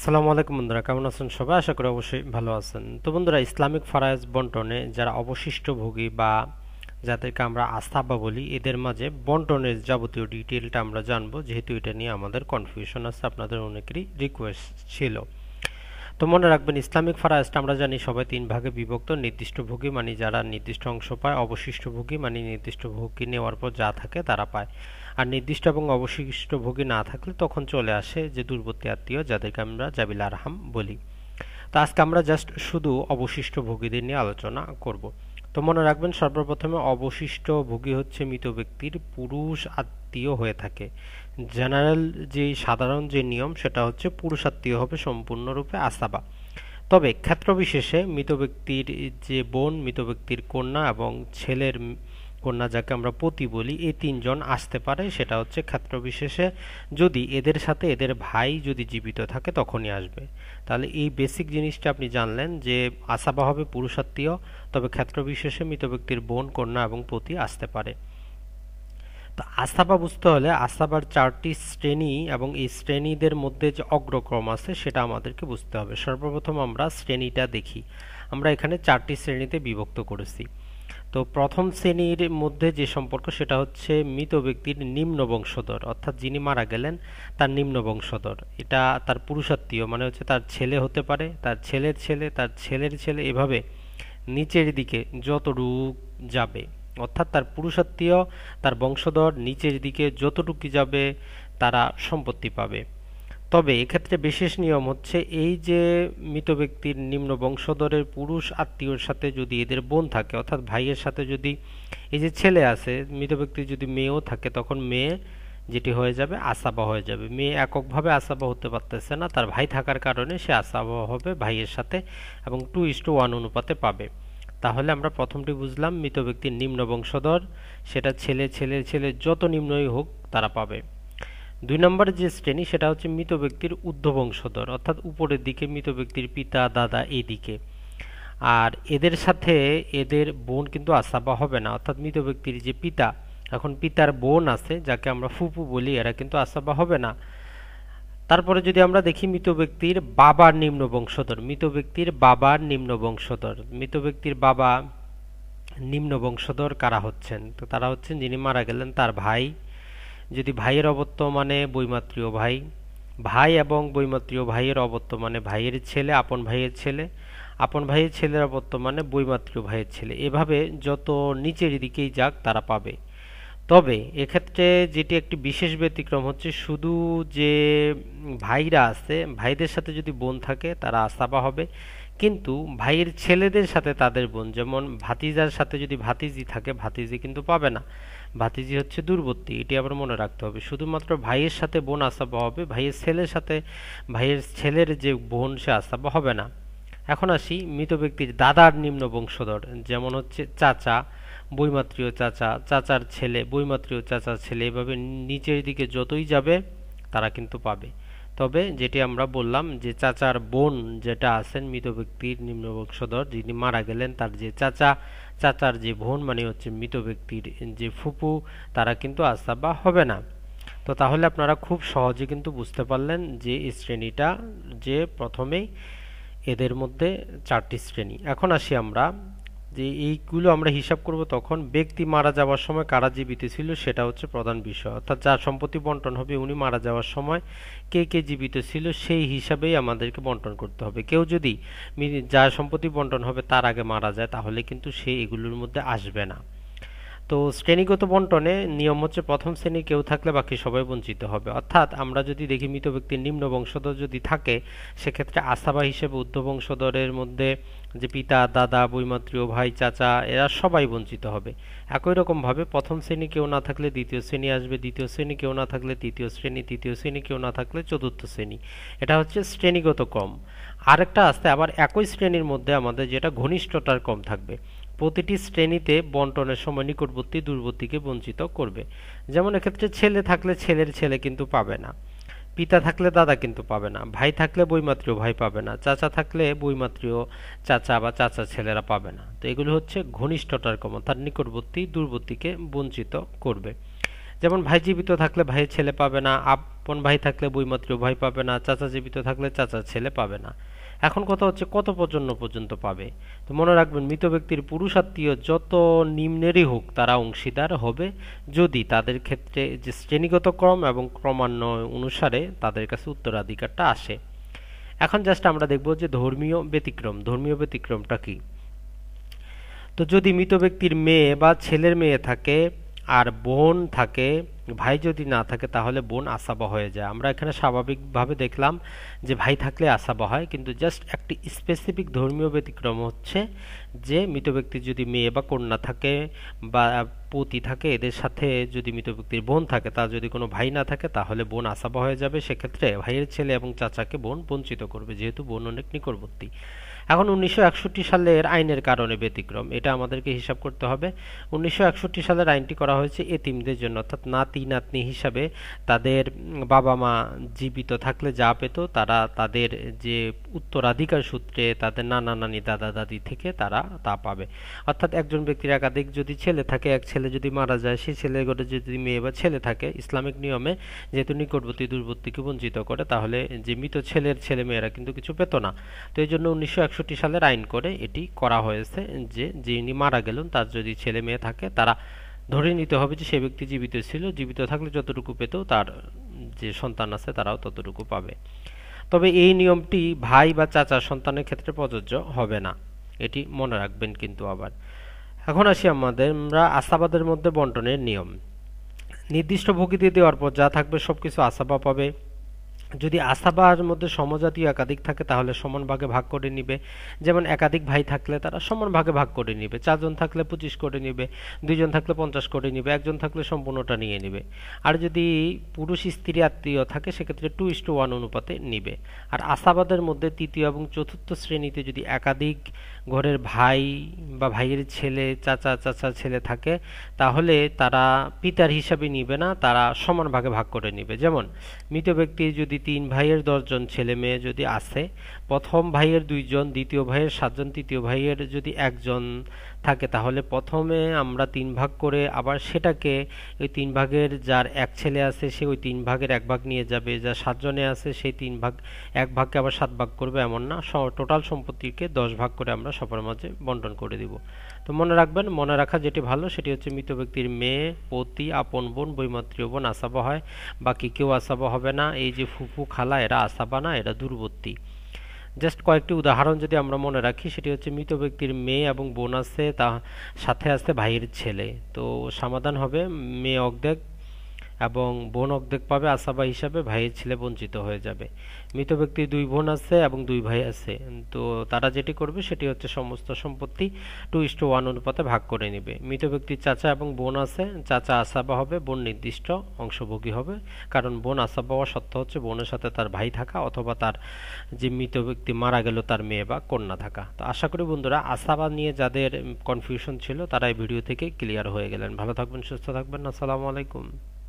আসসালামু আলাইকুম বন্ধুরা কেমন আছেন সবাই আশা করি অবশ্যই ভালো আছেন তো বন্ধুরা ইসলামিক ফারায়জ বন্টনে যারা অবশিষ্টভোগী বা যাদেরকে আমরা আস্থাবা বলি এদের মাঝে বন্টনের যাবতীয় ডিটেলটা আমরা জানবো যেহেতু এটা নিয়ে আমাদের কনফিউশন আছে আপনাদের অনেকেরই রিকোয়েস্ট ছিল তো মনে রাখবেন ইসলামিক ফারাজটা আমরা জানি সবাই তিন ভাগে বিভক্ত নির্দিষ্ট ভোগী মানে যারা নির্দিষ্ট অংশ পায় অবশিষ্ট ভোগী মানে নির্দিষ্ট ভোগী নেওয়ার পর যা থাকে তারা পায় আর নির্দিষ্ট এবং অবশিষ্ট ভোগী না থাকলে তখন চলে আসে যে দুর্বর্তী আত্মীয় যাদেরকে আমরা জাবিল আরহাম বলি তো আজকে আমরা জাস্ট শুধু অবশিষ্ট ভোগীদের নিয়ে আলোচনা করব তো মনে রাখবেন সর্বপ্রথমে অবশিষ্ট ভোগী হচ্ছে মৃত ব্যক্তির পুরুষ আত্মীয় হয়ে থাকে জেনারেল যে সাধারণ যে নিয়ম সেটা হচ্ছে পুরুষ আত্মীয় হবে সম্পূর্ণরূপে আস্তাবা তবে ক্ষেত্রবিশেষে মৃত ব্যক্তির যে বোন মৃত ব্যক্তির কন্যা এবং ছেলের কন্যা যাকে আমরা পতি বলি এই তিনজন আসতে পারে সেটা হচ্ছে ক্ষেত্রবিশেষে যদি এদের সাথে এদের ভাই যদি জীবিত থাকে তখনই আসবে তাহলে এই বেসিক জিনিসটা আপনি জানলেন যে আসাবা হবে পুরুষাত্মীয় তবে ক্ষেত্রবিশেষে মৃত ব্যক্তির বোন কন্যা এবং পতি আসতে পারে তো আস্থাপা বুঝতে হলে আস্থাপার চারটি শ্রেণী এবং এই শ্রেণীদের মধ্যে যে অগ্রক্রম আছে সেটা আমাদেরকে বুঝতে হবে সর্বপ্রথম আমরা শ্রেণীটা দেখি আমরা এখানে চারটি শ্রেণীতে বিভক্ত করেছি তো প্রথম শ্রেণীর মধ্যে যে সম্পর্ক সেটা হচ্ছে মৃত ব্যক্তির নিম্ন বংশধর অর্থাৎ যিনি মারা গেলেন তার নিম্ন বংশধর এটা তার পুরুষাত্মীয় মানে হচ্ছে তার ছেলে হতে পারে তার ছেলের ছেলে তার ছেলের ছেলে এভাবে নিচের দিকে যতটুক যাবে অর্থাৎ তার পুরুষাত্মীয় তার বংশধর নিচের দিকে যতটুকু যাবে তারা সম্পত্তি পাবে তবে এক্ষেত্রে বিশেষ নিয়ম হচ্ছে এই যে মৃত ব্যক্তির নিম্ন বংশধরের পুরুষ আত্মীয়র সাথে যদি এদের বোন থাকে অর্থাৎ ভাইয়ের সাথে যদি এই যে ছেলে আছে মৃত ব্যক্তির যদি মেয়েও থাকে তখন মেয়ে যেটি হয়ে যাবে আসাবা হয়ে যাবে মেয়ে এককভাবে আসাবা হতে পারতেছে না তার ভাই থাকার কারণে সে আসাবা হবে ভাইয়ের সাথে এবং টু ইস টু ওয়ান অনুপাতে পাবে তাহলে আমরা প্রথমটি বুঝলাম মৃত ব্যক্তির নিম্ন বংশধর সেটা ছেলে ছেলে ছেলে যত নিম্নই হোক তারা পাবে দুই নম্বর যে শ্রেণী সেটা হচ্ছে মৃত ব্যক্তির বংশধর অর্থাৎ উপরের দিকে মৃত ব্যক্তির পিতা দাদা এই দিকে আর এদের সাথে এদের বোন কিন্তু বা হবে না অর্থাৎ মৃত ব্যক্তির যে পিতা এখন পিতার বোন আছে যাকে আমরা ফুপু বলি এরা কিন্তু বা হবে না তারপরে যদি আমরা দেখি মৃত ব্যক্তির বাবার নিম্ন বংশধর মৃত ব্যক্তির বাবার নিম্ন বংশধর মৃত ব্যক্তির বাবা নিম্ন বংশধর কারা হচ্ছেন তো তারা হচ্ছেন যিনি মারা গেলেন তার ভাই যদি ভাইয়ের মানে বৈমাত্রীয় ভাই ভাই এবং বৈমাত্রীয় ভাইয়ের অবত্ব মানে ভাইয়ের ছেলে আপন ভাইয়ের ছেলে আপন ভাইয়ের ছেলের অবত্ব মানে বৈমাত্রীয় ভাইয়ের ছেলে এভাবে যত নিচের দিকেই যাক তারা পাবে তবে এক্ষেত্রে যেটি একটি বিশেষ ব্যতিক্রম হচ্ছে শুধু যে ভাইরা আছে ভাইদের সাথে যদি বোন থাকে তারা আস্তাবা হবে কিন্তু ভাইয়ের ছেলেদের সাথে তাদের বোন যেমন ভাতিজার সাথে যদি ভাতিজি থাকে ভাতিজি কিন্তু পাবে না ভাতিজি হচ্ছে দূরবর্তী এটি আবার মনে রাখতে হবে শুধুমাত্র ভাইয়ের সাথে বোন আসাবা হবে ভাইয়ের ছেলের সাথে ভাইয়ের ছেলের যে বোন সে আসাবা হবে না এখন আসি মৃত ব্যক্তির দাদার নিম্ন বংশধর যেমন হচ্ছে চাচা বইমাত্রীয় চাচা চাচার ছেলে বইমাত্রীয় চাচার ছেলে এভাবে নিচের দিকে যতই যাবে তারা কিন্তু পাবে তবে যেটি আমরা বললাম যে চাচার বোন যেটা আছেন মৃত ব্যক্তির নিম্নবক যিনি মারা গেলেন তার যে চাচা চাচার যে বোন মানে হচ্ছে মৃত ব্যক্তির যে ফুপু তারা কিন্তু বা হবে না তো তাহলে আপনারা খুব সহজে কিন্তু বুঝতে পারলেন যে শ্রেণীটা যে প্রথমেই এদের মধ্যে চারটি শ্রেণী এখন আসি আমরা যে এইগুলো আমরা হিসাব করব তখন ব্যক্তি মারা যাওয়ার সময় কারা জীবিত ছিল সেটা হচ্ছে প্রধান বিষয় অর্থাৎ যার সম্পত্তি বন্টন হবে উনি মারা যাওয়ার সময় কে কে জীবিত ছিল সেই হিসাবেই আমাদেরকে বন্টন করতে হবে কেউ যদি যার সম্পত্তি বন্টন হবে তার আগে মারা যায় তাহলে কিন্তু সে এগুলোর মধ্যে আসবে না তো শ্রেণীগত বন্টনে নিয়ম হচ্ছে প্রথম শ্রেণীর কেউ থাকলে বাকি সবাই বঞ্চিত হবে অর্থাৎ আমরা যদি দেখি মৃত ব্যক্তির নিম্ন বংশধর যদি থাকে সেক্ষেত্রে আস্থাবা হিসেবে উদ্ধ বংশধরের মধ্যে যে পিতা দাদা বৈমাত্রীয় ভাই চাচা এরা সবাই বঞ্চিত হবে একই রকমভাবে প্রথম শ্রেণী কেউ না থাকলে দ্বিতীয় শ্রেণী আসবে দ্বিতীয় শ্রেণী কেউ না থাকলে তৃতীয় শ্রেণী তৃতীয় শ্রেণী কেউ না থাকলে চতুর্থ শ্রেণী এটা হচ্ছে শ্রেণীগত কম আরেকটা আসতে আবার একই শ্রেণীর মধ্যে আমাদের যেটা ঘনিষ্ঠতার কম থাকবে প্রতিটি শ্রেণীতে বন্টনের সময় নিকটবর্তী দূরবর্তীকে বঞ্চিত করবে যেমন এক্ষেত্রে ছেলে থাকলে ছেলের ছেলে কিন্তু পাবে না পিতা থাকলে দাদা কিন্তু পাবে না ভাই থাকলে বইমাত্রীয় ভাই পাবে না চাচা থাকলে বইমাত্রীয় চাচা বা চাচা ছেলেরা পাবে না তো এগুলো হচ্ছে ঘনিষ্ঠতার কম অর্থাৎ নিকটবর্তী দূরবর্তীকে বঞ্চিত করবে যেমন ভাই জীবিত থাকলে ভাই ছেলে পাবে না আপন ভাই থাকলে বইমাত্র ভাই পাবে না চাচা জীবিত থাকলে চাচা ছেলে পাবে না এখন কথা হচ্ছে কত প্রজন্ম পর্যন্ত পাবে তো মনে রাখবেন মৃত ব্যক্তির পুরুষাত্মীয় যত নিম্নেরই হোক তারা অংশীদার হবে যদি তাদের ক্ষেত্রে যে শ্রেণীগত ক্রম এবং ক্রমান্বয় অনুসারে তাদের কাছে উত্তরাধিকারটা আসে এখন জাস্ট আমরা দেখব যে ধর্মীয় ব্যতিক্রম ধর্মীয় ব্যতিক্রমটা কি তো যদি মৃত ব্যক্তির মেয়ে বা ছেলের মেয়ে থাকে আর বোন থাকে ভাই যদি না থাকে তাহলে বোন আসাবা হয়ে যায় আমরা এখানে স্বাভাবিকভাবে দেখলাম যে ভাই থাকলে আসাবা হয় কিন্তু জাস্ট একটি স্পেসিফিক ধর্মীয় ব্যতিক্রম হচ্ছে যে মৃত ব্যক্তির যদি মেয়ে বা কন্যা থাকে বা পতি থাকে এদের সাথে যদি মৃত ব্যক্তির বোন থাকে তা যদি কোনো ভাই না থাকে তাহলে বোন আসাবা হয়ে যাবে সেক্ষেত্রে ভাইয়ের ছেলে এবং চাচাকে বোন বঞ্চিত করবে যেহেতু বোন অনেক নিকটবর্তী এখন উনিশশো সালের আইনের কারণে ব্যতিক্রম এটা আমাদেরকে হিসাব করতে হবে উনিশশো সালের আইনটি করা হয়েছে এতিমদের জন্য অর্থাৎ নাতি নাতনি হিসাবে তাদের বাবা মা জীবিত থাকলে যা পেত তারা তাদের যে উত্তরাধিকার সূত্রে তাদের নানা নানি দাদা দাদি থেকে তারা তা পাবে অর্থাৎ একজন ব্যক্তির একাধিক যদি ছেলে থাকে এক ছেলে যদি মারা যায় সেই ছেলে ঘরে যদি মেয়ে বা ছেলে থাকে ইসলামিক নিয়মে যেহেতু নিকটবর্তী দূরবর্তীকে বঞ্চিত করে তাহলে যে মৃত ছেলের ছেলে মেয়েরা কিন্তু কিছু পেত না তো এই জন্য উনিশশো একষট্টি সালের আইন করে এটি করা হয়েছে যে যিনি মারা গেলেন তার যদি ছেলে মেয়ে থাকে তারা ধরে নিতে হবে যে সে ব্যক্তি জীবিত ছিল জীবিত থাকলে যতটুকু পেতেও তার যে সন্তান আছে তারাও ততটুকু পাবে তবে এই নিয়মটি ভাই বা চাচার সন্তানের ক্ষেত্রে প্রযোজ্য হবে না এটি মনে রাখবেন কিন্তু আবার এখন আসি আমাদের আমরা আস্তাবাদের মধ্যে বন্টনের নিয়ম নির্দিষ্ট ভোগিতে দেওয়ার পর যা থাকবে সবকিছু কিছু পাবে যদি আসাবার মধ্যে সমজাতীয় একাধিক থাকে তাহলে সমান ভাগে ভাগ করে নিবে যেমন একাধিক ভাই থাকলে তারা সমান ভাগে ভাগ করে নিবে চারজন থাকলে পঁচিশ করে নিবে দুইজন থাকলে পঞ্চাশ করে নিবে একজন থাকলে সম্পূর্ণটা নিয়ে নিবে আর যদি পুরুষ স্ত্রী আত্মীয় থাকে সেক্ষেত্রে টু ইস্টু টু ওয়ান অনুপাতে নিবে আর আসাবাদের মধ্যে তৃতীয় এবং চতুর্থ শ্রেণীতে যদি একাধিক ঘরের ভাই বা ভাইয়ের ছেলে চাচা চাচা ছেলে থাকে তাহলে তারা পিতার হিসাবে নিবে না তারা সমান ভাগে ভাগ করে নিবে যেমন মৃত ব্যক্তি যদি তিন ভাইয়ের দশজন ছেলে মেয়ে যদি আসে প্রথম ভাইয়ের দুইজন দ্বিতীয় ভাইয়ের সাতজন তৃতীয় ভাইয়ের যদি একজন থাকে তাহলে প্রথমে আমরা তিন ভাগ করে আবার সেটাকে ওই তিন ভাগের যার এক ছেলে আছে সে ওই তিন ভাগের এক ভাগ নিয়ে যাবে যার সাতজনে আছে সেই তিন ভাগ এক ভাগকে আবার সাত ভাগ করবে এমন না টোটাল সম্পত্তিকে দশ ভাগ করে আমরা সবার মাঝে বন্টন করে দিব তো মনে রাখবেন মনে রাখা যেটি ভালো সেটি হচ্ছে মৃত ব্যক্তির মেয়ে পতি আপন বোন বৈমাত্রীয় বোন আসাবা হয় বাকি কেউ আসাবা হবে না এই যে ফুফু খালা এরা আসাবা না এরা দূরবর্তী জাস্ট কয়েকটি উদাহরণ যদি আমরা মনে রাখি সেটি হচ্ছে মৃত ব্যক্তির মেয়ে এবং বোন আছে তা সাথে আছে ভাইয়ের ছেলে তো সমাধান হবে মেয়ে অগ্দেক এবং বোন অর্ধেক পাবে আসাবা হিসাবে ভাইয়ের ছেলে বঞ্চিত হয়ে যাবে মৃত ব্যক্তির দুই বোন আছে এবং দুই ভাই আছে তো তারা যেটি করবে সেটি হচ্ছে সমস্ত সম্পত্তি টু ইস টু ওয়ান অনুপাতে ভাগ করে নেবে মৃত ব্যক্তির চাচা এবং বোন আছে চাচা আসাবা হবে বোন নির্দিষ্ট অংশভোগী হবে কারণ বোন আসাবা হওয়া সত্ত্বেও হচ্ছে বোনের সাথে তার ভাই থাকা অথবা তার যে মৃত ব্যক্তি মারা গেল তার মেয়ে বা কন্যা থাকা তো আশা করি বন্ধুরা আসাবা নিয়ে যাদের কনফিউশন ছিল তারা এই ভিডিও থেকে ক্লিয়ার হয়ে গেলেন ভালো থাকবেন সুস্থ থাকবেন আসসালামু আলাইকুম